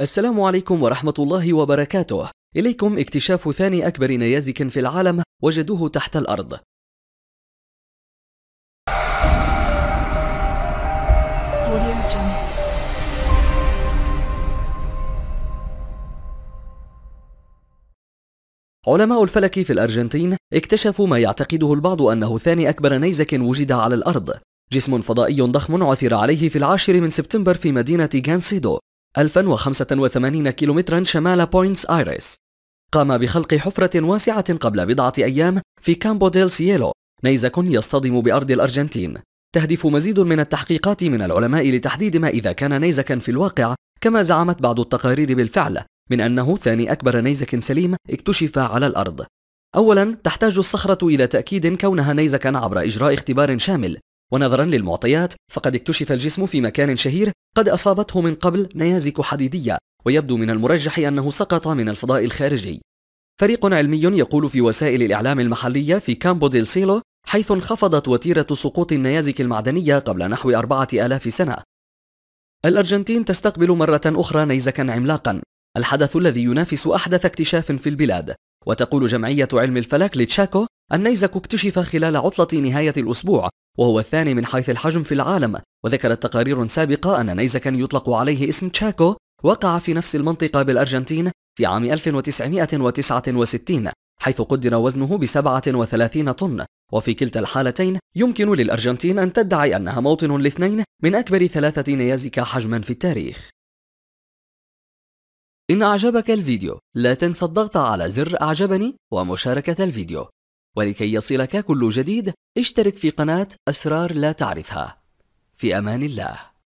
السلام عليكم ورحمة الله وبركاته إليكم اكتشاف ثاني أكبر نيازك في العالم وجدوه تحت الأرض علماء الفلك في الأرجنتين اكتشفوا ما يعتقده البعض أنه ثاني أكبر نيزك وجد على الأرض جسم فضائي ضخم عثر عليه في العاشر من سبتمبر في مدينة جانسيدو 1085 كيلومترا شمال بوينتس آيريس قام بخلق حفرة واسعة قبل بضعة أيام في كامبو ديل سييلو نيزك يصطدم بأرض الأرجنتين تهدف مزيد من التحقيقات من العلماء لتحديد ما إذا كان نيزكا في الواقع كما زعمت بعض التقارير بالفعل من أنه ثاني أكبر نيزك سليم اكتشف على الأرض أولا تحتاج الصخرة إلى تأكيد كونها نيزكا عبر إجراء اختبار شامل ونظرا للمعطيات فقد اكتشف الجسم في مكان شهير قد أصابته من قبل نيازك حديدية ويبدو من المرجح أنه سقط من الفضاء الخارجي فريق علمي يقول في وسائل الإعلام المحلية في كامبو ديل سيلو حيث انخفضت وتيرة سقوط النيازك المعدنية قبل نحو أربعة آلاف سنة الأرجنتين تستقبل مرة أخرى نيزكا عملاقا الحدث الذي ينافس أحدث اكتشاف في البلاد وتقول جمعية علم الفلك لتشاكو النيزك اكتشف خلال عطلة نهاية الأسبوع وهو الثاني من حيث الحجم في العالم وذكرت تقارير سابقة أن نيزكا يطلق عليه اسم تشاكو وقع في نفس المنطقة بالأرجنتين في عام 1969 حيث قدر وزنه ب 37 طن وفي كلتا الحالتين يمكن للأرجنتين أن تدعي أنها موطن لاثنين من أكبر ثلاثة نيازك حجما في التاريخ إن أعجبك الفيديو لا تنسى الضغط على زر أعجبني ومشاركة الفيديو ولكي يصلك كل جديد اشترك في قناة أسرار لا تعرفها في أمان الله